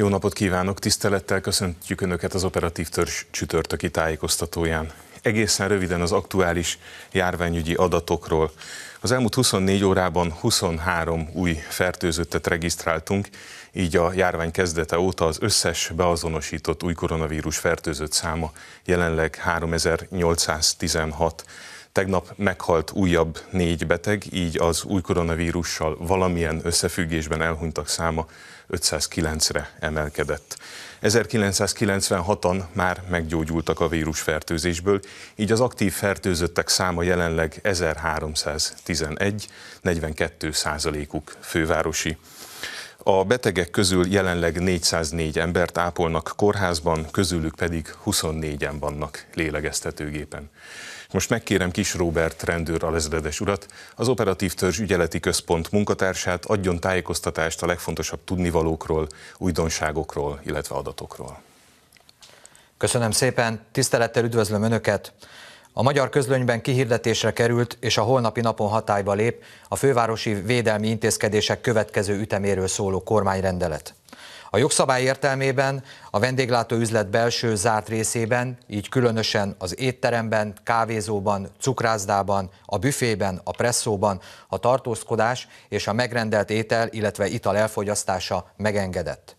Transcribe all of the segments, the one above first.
Jó napot kívánok, tisztelettel köszöntjük Önöket az operatív törzs csütörtöki tájékoztatóján. Egészen röviden az aktuális járványügyi adatokról. Az elmúlt 24 órában 23 új fertőzöttet regisztráltunk, így a járvány kezdete óta az összes beazonosított új koronavírus fertőzött száma jelenleg 3816. Tegnap meghalt újabb négy beteg, így az új koronavírussal valamilyen összefüggésben elhunytak száma 509-re emelkedett. 1996-an már meggyógyultak a vírusfertőzésből, így az aktív fertőzöttek száma jelenleg 1310. 11, 42 százalékuk fővárosi. A betegek közül jelenleg 404 embert ápolnak kórházban, közülük pedig 24-en vannak lélegeztetőgépen. Most megkérem Kis Robert rendőr alezredes urat, az Operatív Törzs Ügyeleti Központ munkatársát adjon tájékoztatást a legfontosabb tudnivalókról, újdonságokról, illetve adatokról. Köszönöm szépen, tisztelettel üdvözlöm Önöket! A magyar közlönyben kihirdetésre került és a holnapi napon hatályba lép a fővárosi védelmi intézkedések következő üteméről szóló kormányrendelet. A jogszabály értelmében a vendéglátóüzlet belső zárt részében, így különösen az étteremben, kávézóban, cukrászdában, a büfében, a presszóban a tartózkodás és a megrendelt étel, illetve ital elfogyasztása megengedett.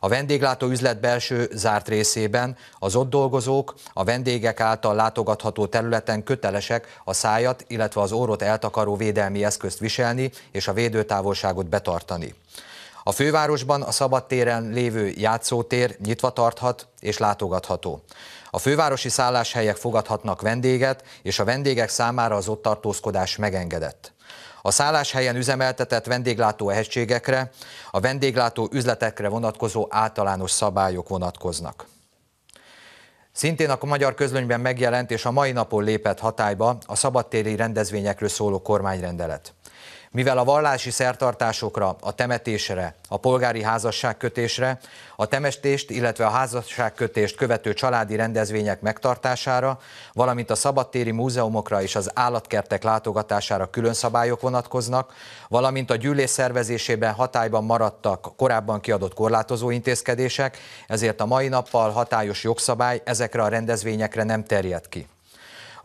A vendéglátó üzlet belső zárt részében az ott dolgozók a vendégek által látogatható területen kötelesek a szájat, illetve az órot eltakaró védelmi eszközt viselni és a védőtávolságot betartani. A fővárosban a szabadtéren lévő játszótér nyitva tarthat és látogatható. A fővárosi szálláshelyek fogadhatnak vendéget, és a vendégek számára az ott tartózkodás megengedett. A szálláshelyen üzemeltetett vendéglátó egységekre, a vendéglátó üzletekre vonatkozó általános szabályok vonatkoznak. Szintén a magyar közlönyben megjelent és a mai napon lépett hatályba a szabadtéri rendezvényekről szóló kormányrendelet. Mivel a vallási szertartásokra, a temetésre, a polgári házasságkötésre, a temetést, illetve a házasságkötést követő családi rendezvények megtartására, valamint a szabadtéri múzeumokra és az állatkertek látogatására külön szabályok vonatkoznak, valamint a gyűlés szervezésében hatályban maradtak korábban kiadott korlátozó intézkedések, ezért a mai nappal hatályos jogszabály ezekre a rendezvényekre nem terjed ki.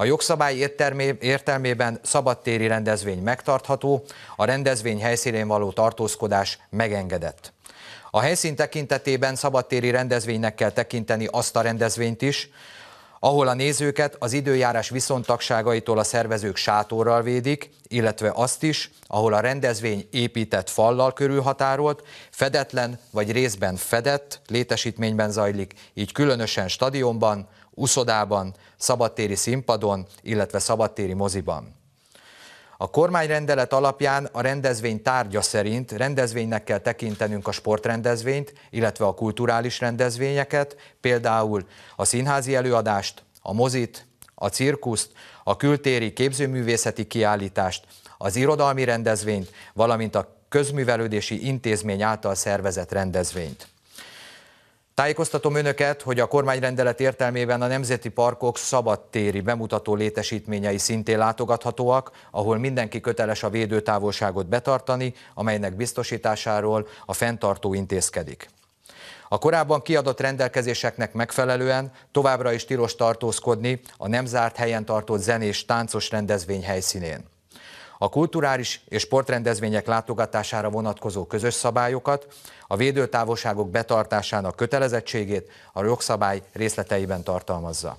A jogszabály értelmé, értelmében szabadtéri rendezvény megtartható, a rendezvény helyszínén való tartózkodás megengedett. A helyszín tekintetében szabadtéri rendezvénynek kell tekinteni azt a rendezvényt is, ahol a nézőket az időjárás viszontagságaitól a szervezők sátorral védik, illetve azt is, ahol a rendezvény épített fallal körülhatárolt, fedetlen vagy részben fedett létesítményben zajlik, így különösen stadionban, uszodában, szabadtéri színpadon, illetve szabadtéri moziban. A kormányrendelet alapján a rendezvény tárgya szerint rendezvénynek kell tekintenünk a sportrendezvényt, illetve a kulturális rendezvényeket, például a színházi előadást, a mozit, a cirkuszt, a kültéri képzőművészeti kiállítást, az irodalmi rendezvényt, valamint a közművelődési intézmény által szervezett rendezvényt. Tájékoztatom önöket, hogy a kormányrendelet értelmében a nemzeti parkok szabadtéri bemutató létesítményei szintén látogathatóak, ahol mindenki köteles a védőtávolságot betartani, amelynek biztosításáról a fenntartó intézkedik. A korábban kiadott rendelkezéseknek megfelelően továbbra is tilos tartózkodni a nem zárt helyen tartott zenés táncos rendezvény helyszínén a kulturális és sportrendezvények látogatására vonatkozó közös szabályokat, a védőtávolságok betartásának kötelezettségét a jogszabály részleteiben tartalmazza.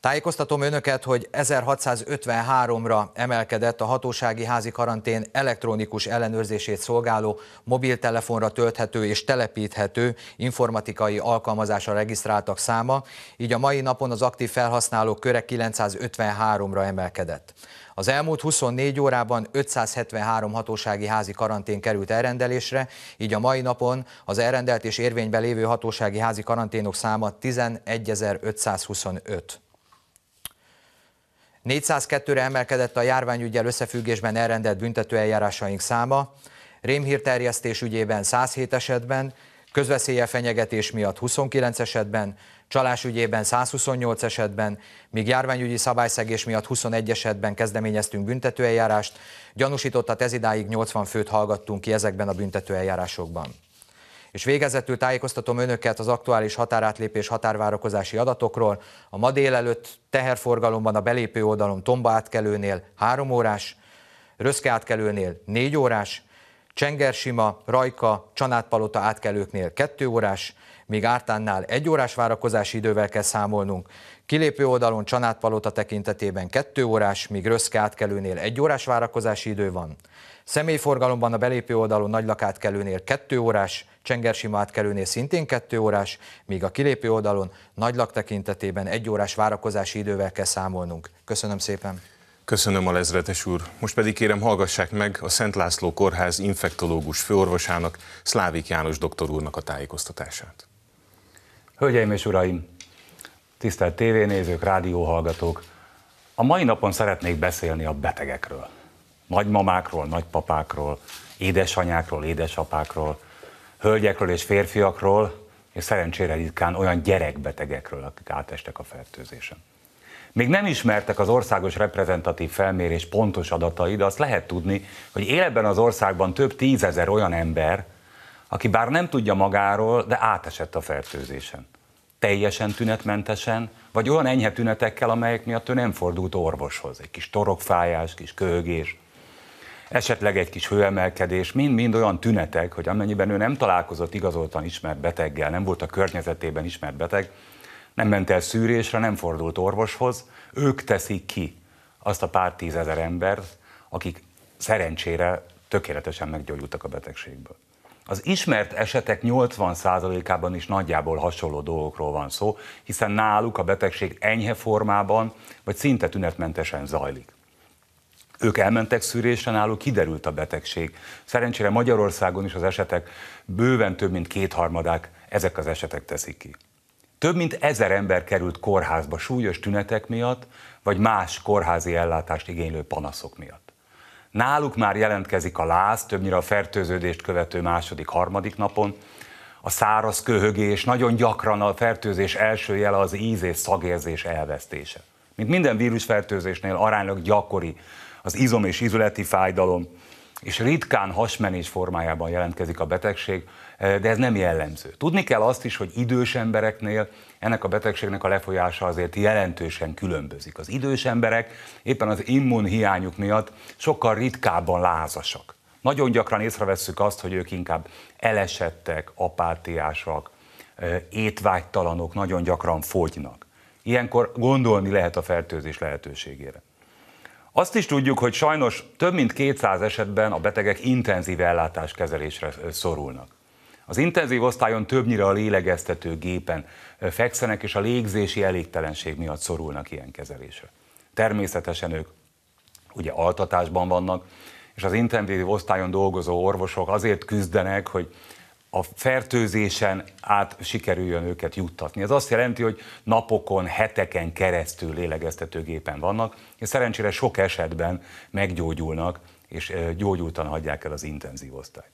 Tájékoztatom önöket, hogy 1653-ra emelkedett a hatósági házi karantén elektronikus ellenőrzését szolgáló, mobiltelefonra tölthető és telepíthető informatikai alkalmazásra regisztráltak száma, így a mai napon az aktív felhasználók köre 953-ra emelkedett. Az elmúlt 24 órában 573 hatósági házi karantén került elrendelésre, így a mai napon az elrendelt és érvényben lévő hatósági házi karanténok száma 11.525. 402-re emelkedett a járványügyel összefüggésben elrendelt büntetőeljárásaink száma, rémhírterjesztés ügyében 107 esetben, közveszélye fenyegetés miatt 29 esetben, csalás ügyében 128 esetben, míg járványügyi szabályszegés miatt 21 esetben kezdeményeztünk büntetőeljárást, a tezidáig 80 főt hallgattunk ki ezekben a büntetőeljárásokban. És végezetül tájékoztatom önöket az aktuális határátlépés határvárakozási adatokról. A ma délelőtt teherforgalomban a belépő oldalon Tomba átkelőnél 3 órás, Röszke átkelőnél 4 órás, Csengersima, Rajka, Csanátpalota átkelőknél 2 órás, míg Ártánnál 1 órás várakozási idővel kell számolnunk. Kilépő oldalon Csanátpalota tekintetében 2 órás, míg Röszke átkelőnél 1 órás várakozási idő van. Személyforgalomban a belépő oldalon átkelőnél 2 órás, Csengersima átkelőnél szintén 2 órás, míg a kilépő oldalon Nagylak tekintetében 1 órás várakozási idővel kell számolnunk. Köszönöm szépen! Köszönöm a lezretes úr. Most pedig kérem hallgassák meg a Szent László Kórház infektológus főorvosának, Szlávik János doktor úrnak a tájékoztatását. Hölgyeim és uraim, tisztelt tévénézők, rádióhallgatók, a mai napon szeretnék beszélni a betegekről. Nagymamákról, nagypapákról, édesanyákról, édesapákról, hölgyekről és férfiakról, és szerencsére ritkán olyan gyerekbetegekről, akik átestek a fertőzésen. Még nem ismertek az országos reprezentatív felmérés pontos adatai, de azt lehet tudni, hogy él ebben az országban több tízezer olyan ember, aki bár nem tudja magáról, de átesett a fertőzésen. Teljesen tünetmentesen, vagy olyan enyhe tünetekkel, amelyek miatt ő nem fordult orvoshoz. Egy kis torokfájás, kis köhögés, esetleg egy kis hőemelkedés, mind-mind olyan tünetek, hogy amennyiben ő nem találkozott igazoltan ismert beteggel, nem volt a környezetében ismert beteg, nem ment el szűrésre, nem fordult orvoshoz, ők teszik ki azt a pár tízezer embert, akik szerencsére tökéletesen meggyógyultak a betegségből. Az ismert esetek 80%-ában is nagyjából hasonló dolgokról van szó, hiszen náluk a betegség enyhe formában, vagy szinte tünetmentesen zajlik. Ők elmentek szűrésre, náluk kiderült a betegség. Szerencsére Magyarországon is az esetek bőven több mint kétharmadák ezek az esetek teszik ki. Több mint ezer ember került kórházba súlyos tünetek miatt, vagy más kórházi ellátást igénylő panaszok miatt. Náluk már jelentkezik a láz, többnyire a fertőződést követő második, harmadik napon, a száraz köhögés, nagyon gyakran a fertőzés első jele az íz és szagérzés elvesztése. Mint minden vírusfertőzésnél aránylag gyakori az izom és izületi fájdalom, és ritkán hasmenés formájában jelentkezik a betegség, de ez nem jellemző. Tudni kell azt is, hogy idős embereknél ennek a betegségnek a lefolyása azért jelentősen különbözik. Az idős emberek éppen az immunhiányuk miatt sokkal ritkábban lázasak. Nagyon gyakran észrevesszük azt, hogy ők inkább elesettek, apátiásak, étvágytalanok, nagyon gyakran fogynak. Ilyenkor gondolni lehet a fertőzés lehetőségére. Azt is tudjuk, hogy sajnos több mint 200 esetben a betegek intenzív ellátás kezelésre szorulnak. Az intenzív osztályon többnyire a lélegeztető gépen fekszenek, és a légzési elégtelenség miatt szorulnak ilyen kezelésre. Természetesen ők ugye altatásban vannak, és az intenzív osztályon dolgozó orvosok azért küzdenek, hogy a fertőzésen át sikerüljön őket juttatni. Ez azt jelenti, hogy napokon, heteken keresztül lélegeztetőgépen vannak, és szerencsére sok esetben meggyógyulnak, és gyógyultan hagyják el az intenzív osztályt.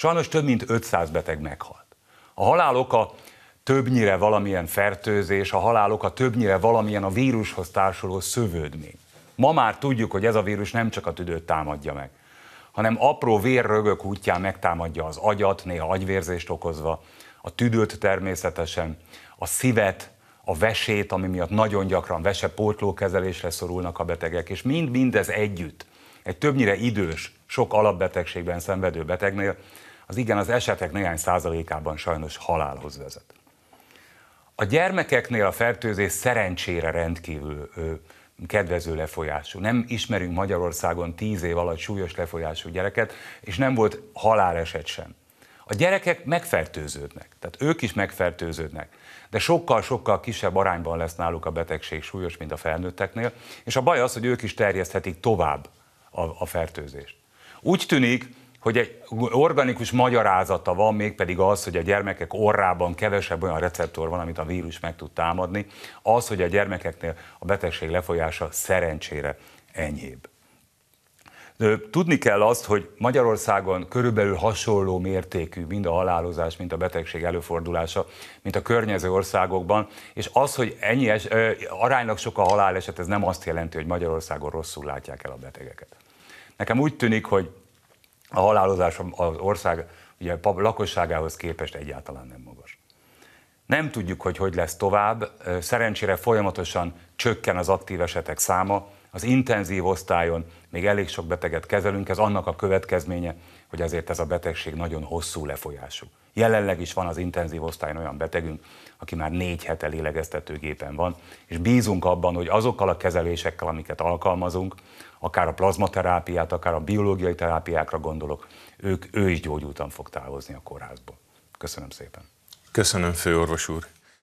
Sajnos több mint 500 beteg meghalt. A halál oka többnyire valamilyen fertőzés, a halál oka többnyire valamilyen a vírushoz társuló szövődmény. Ma már tudjuk, hogy ez a vírus nem csak a tüdőt támadja meg, hanem apró vérrögök útján megtámadja az agyat, néha agyvérzést okozva, a tüdőt természetesen, a szívet, a vesét, ami miatt nagyon gyakran kezelésre szorulnak a betegek, és mind-mindez együtt, egy többnyire idős, sok alapbetegségben szenvedő betegnél az igen, az esetek néhány százalékában sajnos halálhoz vezet. A gyermekeknél a fertőzés szerencsére rendkívül ö, kedvező lefolyású. Nem ismerünk Magyarországon tíz év alatt súlyos lefolyású gyereket, és nem volt haláleset sem. A gyerekek megfertőződnek, tehát ők is megfertőződnek, de sokkal-sokkal kisebb arányban lesz náluk a betegség súlyos, mint a felnőtteknél, és a baj az, hogy ők is terjeszthetik tovább a, a fertőzést. Úgy tűnik, hogy egy organikus magyarázata van, mégpedig az, hogy a gyermekek orrában kevesebb olyan receptor van, amit a vírus meg tud támadni, az, hogy a gyermekeknél a betegség lefolyása szerencsére enyhébb. Tudni kell azt, hogy Magyarországon körülbelül hasonló mértékű mind a halálozás, mint a betegség előfordulása, mint a környező országokban, és az, hogy ennyi es, ö, aránylag sok a haláleset, ez nem azt jelenti, hogy Magyarországon rosszul látják el a betegeket. Nekem úgy tűnik, hogy a halálozás az ország ugye, lakosságához képest egyáltalán nem magas. Nem tudjuk, hogy hogy lesz tovább. Szerencsére folyamatosan csökken az aktív esetek száma. Az intenzív osztályon még elég sok beteget kezelünk, ez annak a következménye, hogy azért ez a betegség nagyon hosszú lefolyású. Jelenleg is van az intenzív osztályon olyan betegünk, aki már négy hete lélegeztetőgépen van, és bízunk abban, hogy azokkal a kezelésekkel, amiket alkalmazunk, akár a plazmaterápiát, akár a biológiai terápiákra gondolok, ők, ő is gyógyultan fog távozni a kórházból. Köszönöm szépen. Köszönöm, főorvos úr.